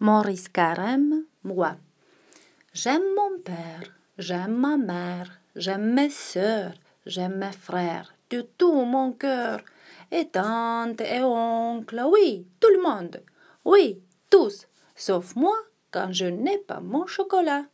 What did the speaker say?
Maurice Carême, moi. J'aime mon père, j'aime ma mère, j'aime mes sœurs, j'aime mes frères, de tout mon cœur. Et tante et oncle, oui, tout le monde. Oui, tous, sauf moi quand je n'ai pas mon chocolat.